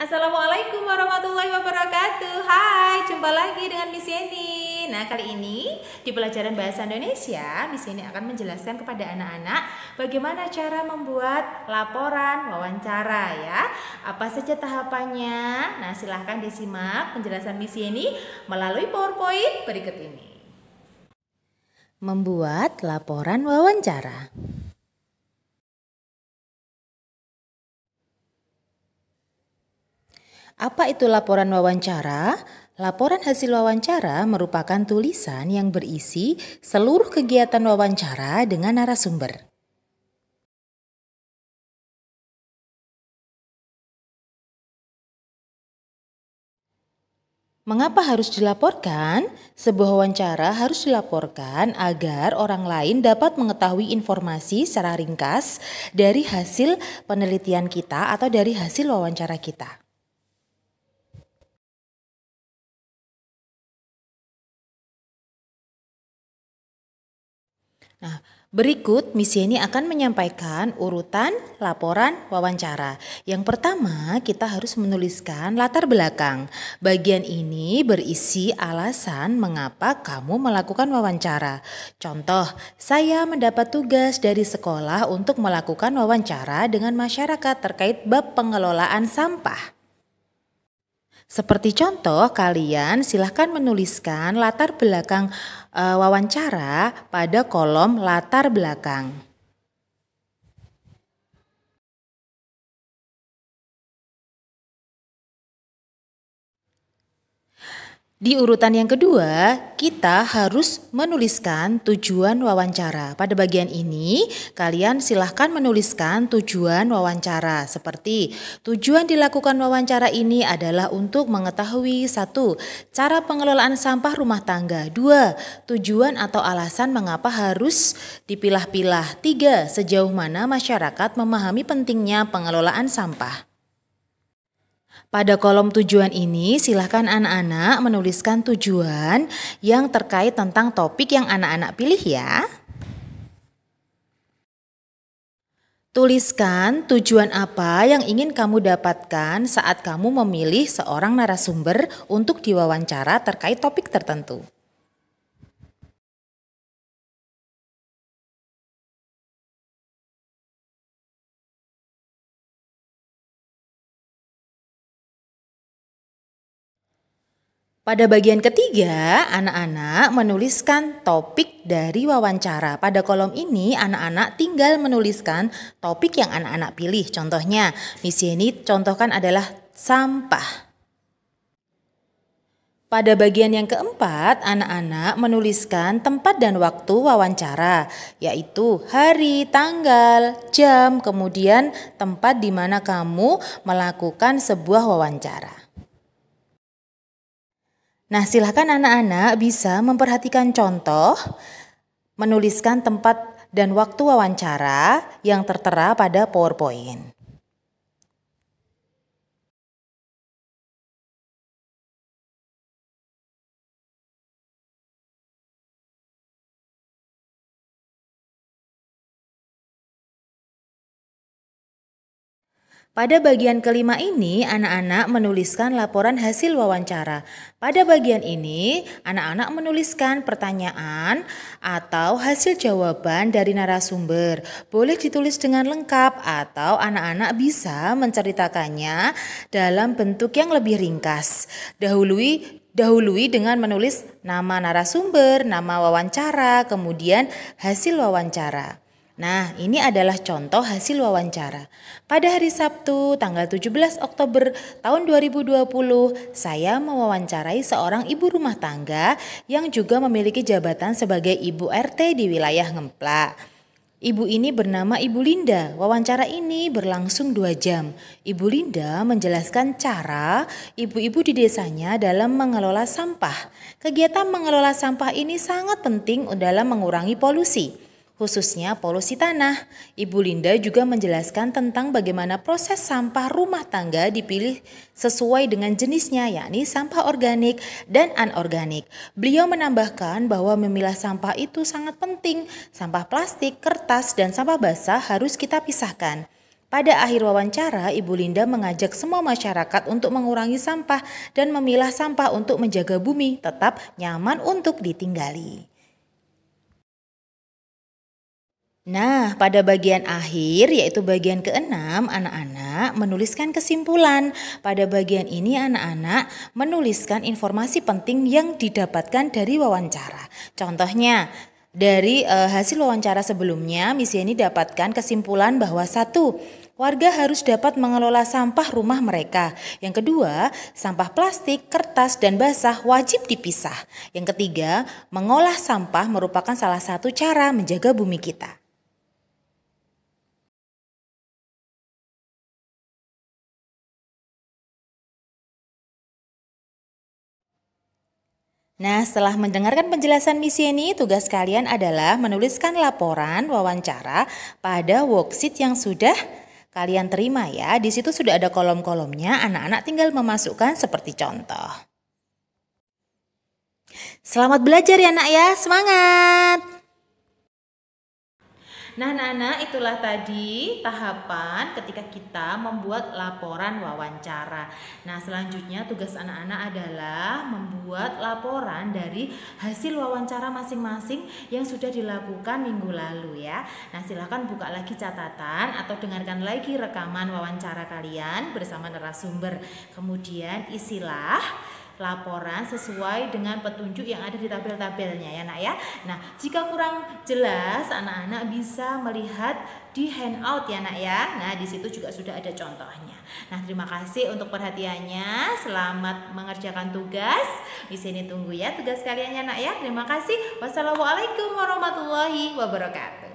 Assalamualaikum warahmatullahi wabarakatuh Hai, jumpa lagi dengan Miss Yeni Nah, kali ini di pelajaran Bahasa Indonesia Miss Yeni akan menjelaskan kepada anak-anak Bagaimana cara membuat laporan wawancara ya Apa saja tahapannya Nah, silahkan disimak penjelasan Miss Yeni Melalui PowerPoint berikut ini Membuat laporan wawancara Apa itu laporan wawancara? Laporan hasil wawancara merupakan tulisan yang berisi seluruh kegiatan wawancara dengan narasumber. Mengapa harus dilaporkan? Sebuah wawancara harus dilaporkan agar orang lain dapat mengetahui informasi secara ringkas dari hasil penelitian kita atau dari hasil wawancara kita. Nah, berikut misi ini akan menyampaikan urutan laporan wawancara. Yang pertama, kita harus menuliskan latar belakang. Bagian ini berisi alasan mengapa kamu melakukan wawancara. Contoh, saya mendapat tugas dari sekolah untuk melakukan wawancara dengan masyarakat terkait bab pengelolaan sampah. Seperti contoh, kalian silahkan menuliskan latar belakang e, wawancara pada kolom latar belakang. Di urutan yang kedua, kita harus menuliskan tujuan wawancara. Pada bagian ini, kalian silahkan menuliskan tujuan wawancara. Seperti tujuan dilakukan wawancara ini adalah untuk mengetahui satu cara pengelolaan sampah rumah tangga, dua tujuan atau alasan mengapa harus dipilah-pilah, tiga sejauh mana masyarakat memahami pentingnya pengelolaan sampah. Pada kolom tujuan ini, silahkan anak-anak menuliskan tujuan yang terkait tentang topik yang anak-anak pilih ya. Tuliskan tujuan apa yang ingin kamu dapatkan saat kamu memilih seorang narasumber untuk diwawancara terkait topik tertentu. Pada bagian ketiga, anak-anak menuliskan topik dari wawancara. Pada kolom ini, anak-anak tinggal menuliskan topik yang anak-anak pilih. Contohnya, misi ini contohkan adalah sampah. Pada bagian yang keempat, anak-anak menuliskan tempat dan waktu wawancara, yaitu hari, tanggal, jam, kemudian tempat di mana kamu melakukan sebuah wawancara. Nah, silahkan anak-anak bisa memperhatikan contoh, menuliskan tempat dan waktu wawancara yang tertera pada PowerPoint. Pada bagian kelima ini, anak-anak menuliskan laporan hasil wawancara. Pada bagian ini, anak-anak menuliskan pertanyaan atau hasil jawaban dari narasumber. Boleh ditulis dengan lengkap atau anak-anak bisa menceritakannya dalam bentuk yang lebih ringkas. Dahului Dahului dengan menulis nama narasumber, nama wawancara, kemudian hasil wawancara. Nah, ini adalah contoh hasil wawancara. Pada hari Sabtu, tanggal 17 Oktober tahun 2020, saya mewawancarai seorang ibu rumah tangga yang juga memiliki jabatan sebagai ibu RT di wilayah Ngemplak. Ibu ini bernama Ibu Linda. Wawancara ini berlangsung dua jam. Ibu Linda menjelaskan cara ibu-ibu di desanya dalam mengelola sampah. Kegiatan mengelola sampah ini sangat penting dalam mengurangi polusi khususnya polusi tanah. Ibu Linda juga menjelaskan tentang bagaimana proses sampah rumah tangga dipilih sesuai dengan jenisnya, yakni sampah organik dan anorganik. Beliau menambahkan bahwa memilah sampah itu sangat penting. Sampah plastik, kertas, dan sampah basah harus kita pisahkan. Pada akhir wawancara, Ibu Linda mengajak semua masyarakat untuk mengurangi sampah dan memilah sampah untuk menjaga bumi tetap nyaman untuk ditinggali. Nah, pada bagian akhir, yaitu bagian keenam, anak-anak menuliskan kesimpulan. Pada bagian ini, anak-anak menuliskan informasi penting yang didapatkan dari wawancara. Contohnya, dari uh, hasil wawancara sebelumnya, misi ini dapatkan kesimpulan bahwa satu, warga harus dapat mengelola sampah rumah mereka. Yang kedua, sampah plastik, kertas, dan basah wajib dipisah. Yang ketiga, mengolah sampah merupakan salah satu cara menjaga bumi kita. Nah, setelah mendengarkan penjelasan misi ini, tugas kalian adalah menuliskan laporan wawancara pada worksheet yang sudah kalian terima ya. Di situ sudah ada kolom-kolomnya, anak-anak tinggal memasukkan seperti contoh. Selamat belajar ya, Nak ya. Semangat. Nah, Nana, itulah tadi tahapan ketika kita membuat laporan wawancara. Nah, selanjutnya tugas anak-anak adalah membuat laporan dari hasil wawancara masing-masing yang sudah dilakukan minggu lalu ya. Nah, silakan buka lagi catatan atau dengarkan lagi rekaman wawancara kalian bersama narasumber. Kemudian isilah laporan sesuai dengan petunjuk yang ada di tabel-tabelnya ya nak ya. Nah jika kurang jelas anak-anak bisa melihat di handout ya nak ya. Nah di situ juga sudah ada contohnya. Nah terima kasih untuk perhatiannya. Selamat mengerjakan tugas. Di sini tunggu ya tugas kalian ya nak ya. Terima kasih. Wassalamualaikum warahmatullahi wabarakatuh.